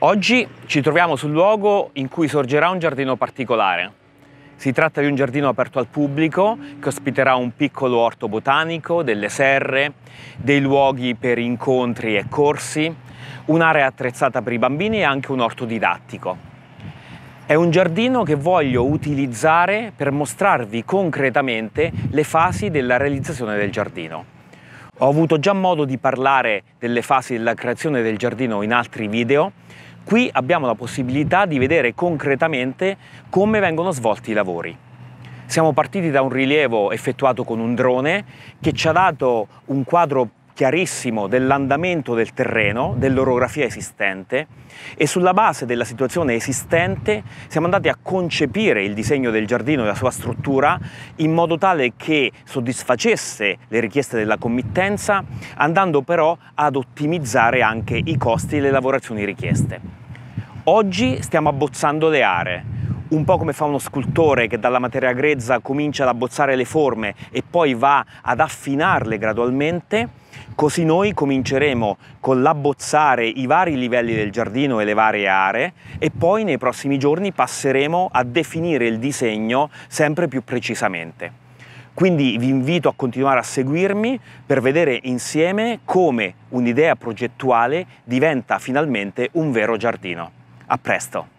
Oggi ci troviamo sul luogo in cui sorgerà un giardino particolare. Si tratta di un giardino aperto al pubblico che ospiterà un piccolo orto botanico, delle serre, dei luoghi per incontri e corsi, un'area attrezzata per i bambini e anche un orto didattico. È un giardino che voglio utilizzare per mostrarvi concretamente le fasi della realizzazione del giardino. Ho avuto già modo di parlare delle fasi della creazione del giardino in altri video, Qui abbiamo la possibilità di vedere concretamente come vengono svolti i lavori. Siamo partiti da un rilievo effettuato con un drone che ci ha dato un quadro chiarissimo dell'andamento del terreno, dell'orografia esistente e sulla base della situazione esistente siamo andati a concepire il disegno del giardino e la sua struttura in modo tale che soddisfacesse le richieste della committenza, andando però ad ottimizzare anche i costi e le lavorazioni richieste. Oggi stiamo abbozzando le aree, un po' come fa uno scultore che dalla materia grezza comincia ad abbozzare le forme e poi va ad affinarle gradualmente, Così noi cominceremo con l'abbozzare i vari livelli del giardino e le varie aree e poi nei prossimi giorni passeremo a definire il disegno sempre più precisamente. Quindi vi invito a continuare a seguirmi per vedere insieme come un'idea progettuale diventa finalmente un vero giardino. A presto!